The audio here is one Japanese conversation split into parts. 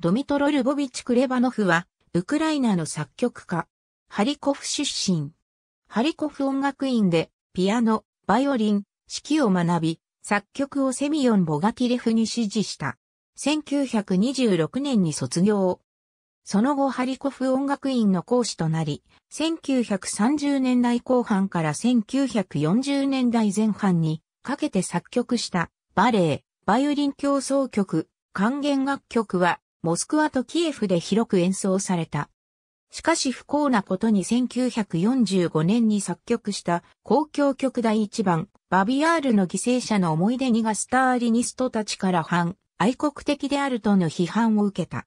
ドミトロ・ルボビチ・クレバノフは、ウクライナの作曲家。ハリコフ出身。ハリコフ音楽院で、ピアノ、バイオリン、指揮を学び、作曲をセミヨン・ボガティレフに指示した。1926年に卒業。その後ハリコフ音楽院の講師となり、1930年代後半から1940年代前半にかけて作曲したバレエ、バイオリン競争曲、管弦楽曲はモスクワとキエフで広く演奏された。しかし不幸なことに1945年に作曲した公共曲第一番バビアールの犠牲者の思い出にがスターリニストたちから反愛国的であるとの批判を受けた。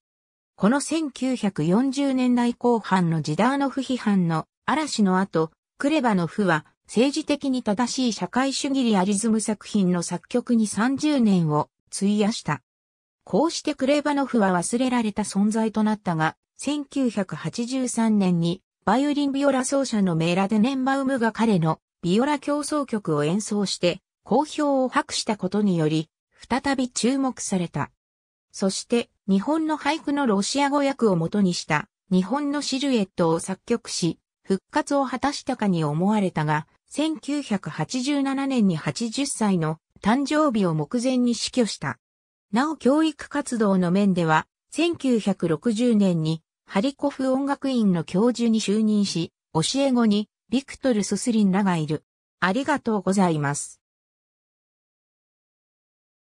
この1940年代後半のジダーノフ批判の嵐の後、クレバノフは政治的に正しい社会主義リアリズム作品の作曲に30年を費やした。こうしてクレバノフは忘れられた存在となったが、1983年にバイオリンビオラ奏者のメーラ・デネンバウムが彼のビオラ競争曲を演奏して好評を博したことにより、再び注目された。そして日本の俳句のロシア語訳を元にした日本のシルエットを作曲し、復活を果たしたかに思われたが、1987年に80歳の誕生日を目前に死去した。なお教育活動の面では、1960年にハリコフ音楽院の教授に就任し、教え子にビクトル・ススリンらがいる。ありがとうございます。